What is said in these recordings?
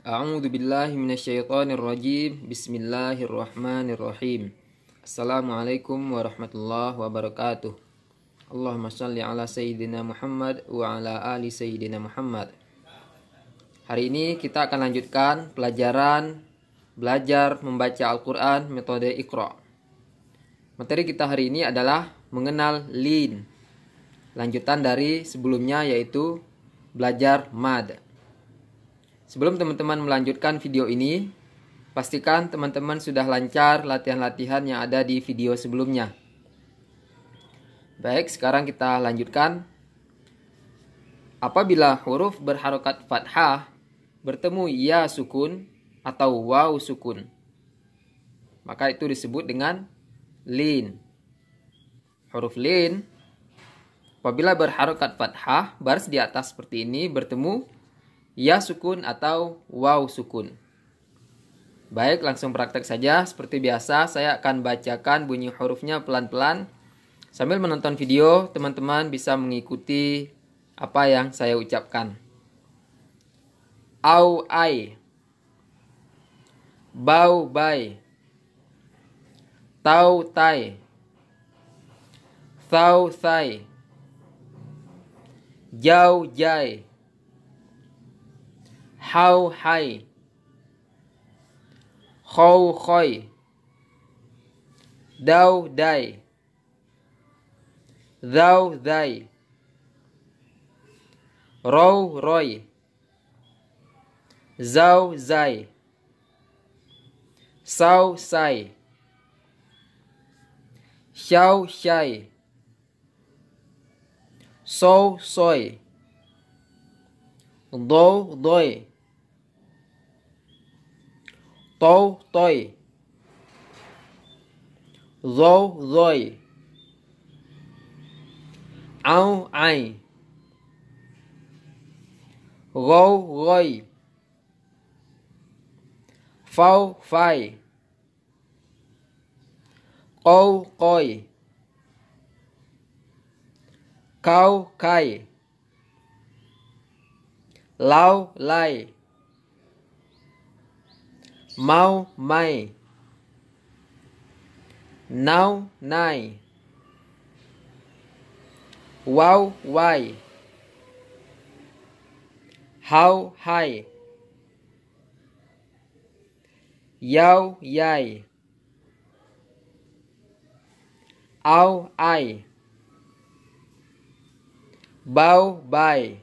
A'udzu billahi minasyaitonir rajim. Bismillahirrahmanirrahim. Assalamualaikum warahmatullahi wabarakatuh. Allahumma shalli ala sayyidina Muhammad wa ala ali sayyidina Muhammad. Hari ini kita akan lanjutkan pelajaran belajar membaca Al-Qur'an metode Iqra. Materi kita hari ini adalah mengenal lin. Lanjutan dari sebelumnya yaitu belajar mad. Sebelum teman-teman melanjutkan video ini, pastikan teman-teman sudah lancar latihan-latihan yang ada di video sebelumnya. Baik, sekarang kita lanjutkan. Apabila huruf berharokat fathah bertemu ya sukun atau waw sukun, maka itu disebut dengan lin. Huruf lin Apabila berharokat fathah, baris di atas seperti ini bertemu ya sukun atau waw sukun. Baik, langsung praktek saja. Seperti biasa, saya akan bacakan bunyi hurufnya pelan-pelan. Sambil menonton video, teman-teman bisa mengikuti apa yang saya ucapkan. Au ai Bau bai Tau tai Thau thai Jau jai hau hai, khâu khôi đâu đây đâu đây râu rồi dâu dày sau say sau say sau sôi đô đôi tô tôi rô rồi ao ai gô rồi phao phai câu coi cao cay lao lai mau mai nau nai wow wai how hai yau yai au ai bau bai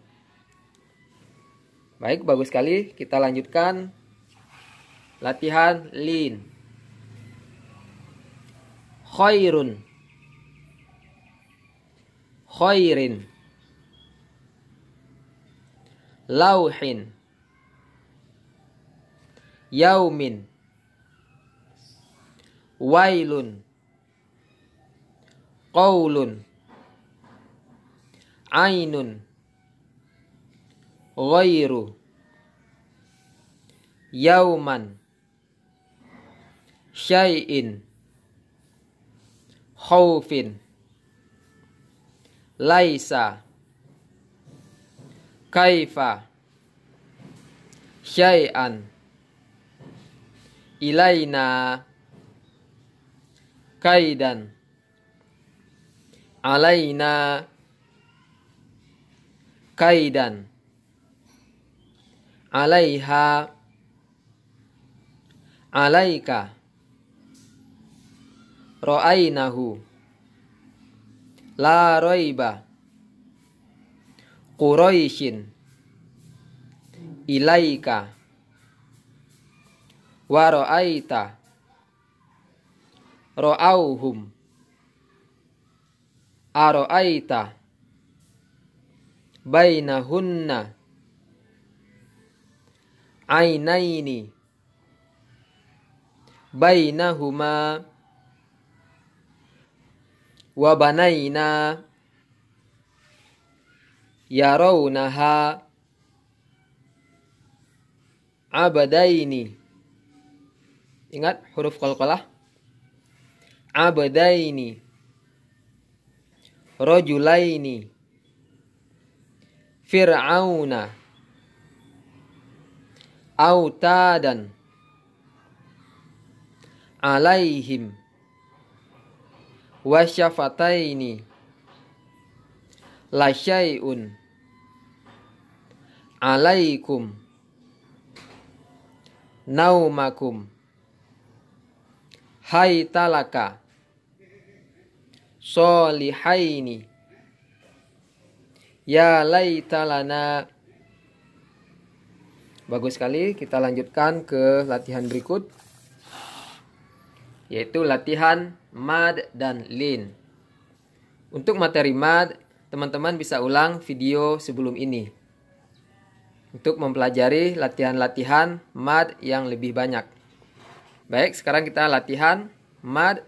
baik bagus sekali kita lanjutkan Latihan lin. Khairun. Khairin. Lauhin. Yaumin. Wailun. Qaulun. Ainun. Ghairu. Yauman syai'in khaufin laisa kaifa syai'an ilaina kaidan alaina kaidan alaiha alaika Ro'ainahu La roiba Quraishin Ilaika Wa Ro'awhum Ro'auhum Aro'aita Bainahunna Ainaini Bainahuma Wabanaina Yarawunaha abadaini. Ingat huruf qalqalah? Abadaini. Rajulaini. Fir'auna. Autadan. Alaihim wasyafataini lasyai'un alaikum naumakum hai talaka solihaini ya laitalana bagus sekali kita lanjutkan ke latihan berikut yaitu latihan MAD dan LIN. Untuk materi MAD, teman-teman bisa ulang video sebelum ini untuk mempelajari latihan-latihan MAD yang lebih banyak. Baik, sekarang kita latihan MAD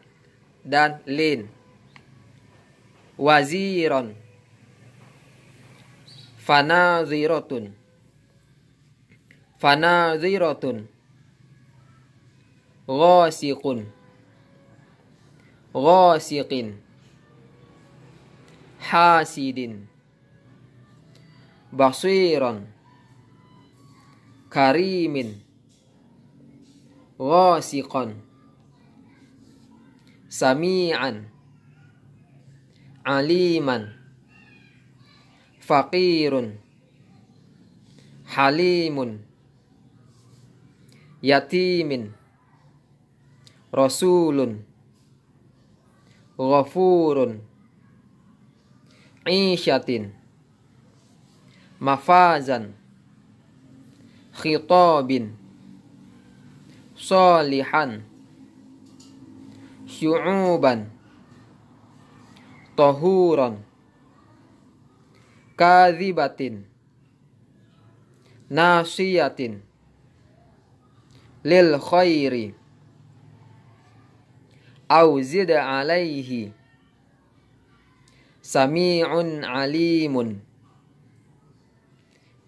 dan LIN. Waziron. fana fana zirotun. Ghasiqun. Ghasiqin Hasidin Basiron Karimin Ghasiqon Sami'an Aliman Fakirun Halimun Yatimin Rasulun ghafurun isyatin mafazan khitabin solihan syu'uban tohuron kadhibatin nasiyatin lil khairi أو زد عليه سميع عليم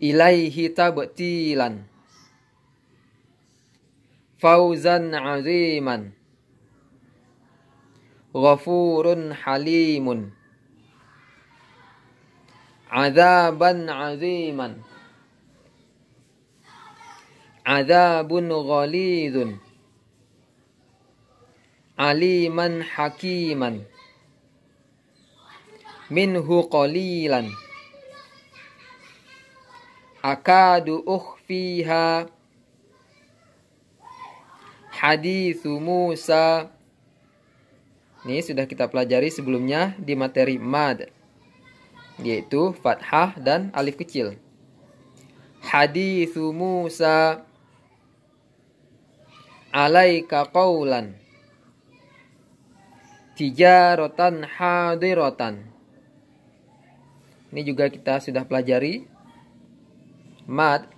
إليه تبتيلا فوزا عظيما غفور حليم عذابا عظيما عذاب غليظ aliman hakiman minhu qalilan akadu ukhfiha hadithu Musa ini sudah kita pelajari sebelumnya di materi mad yaitu fathah dan alif kecil hadithu Musa alaika qawlan tijarotan rotan. Ini juga kita sudah pelajari. Mad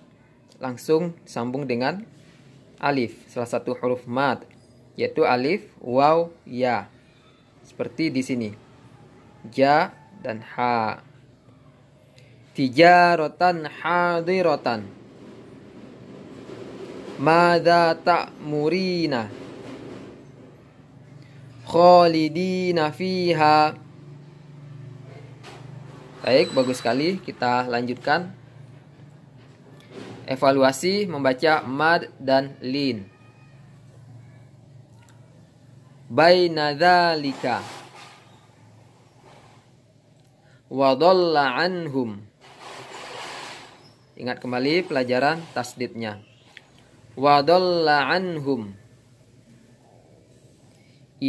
langsung sambung dengan alif, salah satu huruf mad yaitu alif, waw, ya. Seperti di sini. Ja dan ha. Tijarotan hadirotan. Mada tak murina khalidina fiha. Baik, bagus sekali. Kita lanjutkan. Evaluasi membaca mad dan lin. Baina dzalika wa anhum. Ingat kembali pelajaran tasdidnya. Wa anhum.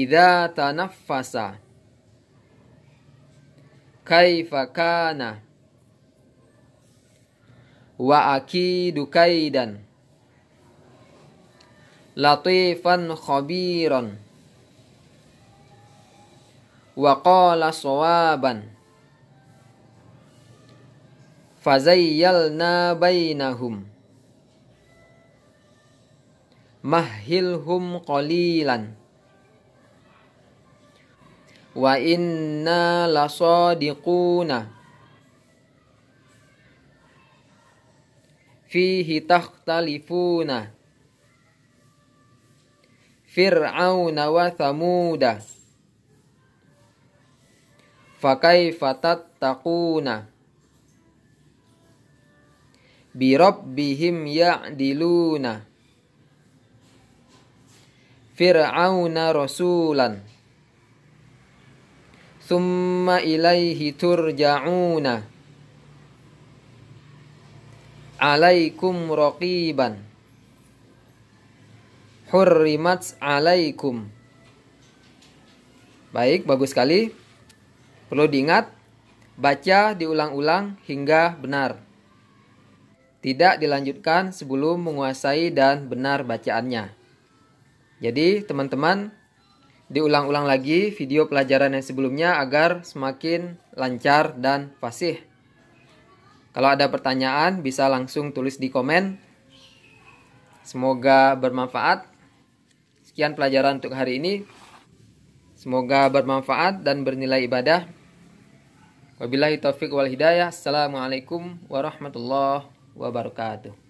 Idza tanaffasa kaifa kana wa akidu kaidan latifan khabiran wa qala sawaban fazayyalna bainahum mahilhum qalilan wa inna sadiquna fihi takhtalifuna fir'auna wa thamuda kaifa tattaquna bi rabbihim ya'diluna fir'auna rasulan Thumma ilaihi turja'una Alaikum raqiban Hurrimat alaikum Baik, bagus sekali Perlu diingat Baca diulang-ulang hingga benar Tidak dilanjutkan sebelum menguasai dan benar bacaannya Jadi teman-teman diulang-ulang lagi video pelajaran yang sebelumnya agar semakin lancar dan fasih. Kalau ada pertanyaan bisa langsung tulis di komen. Semoga bermanfaat. Sekian pelajaran untuk hari ini. Semoga bermanfaat dan bernilai ibadah. Wabillahi taufik wal hidayah. Assalamualaikum warahmatullahi wabarakatuh.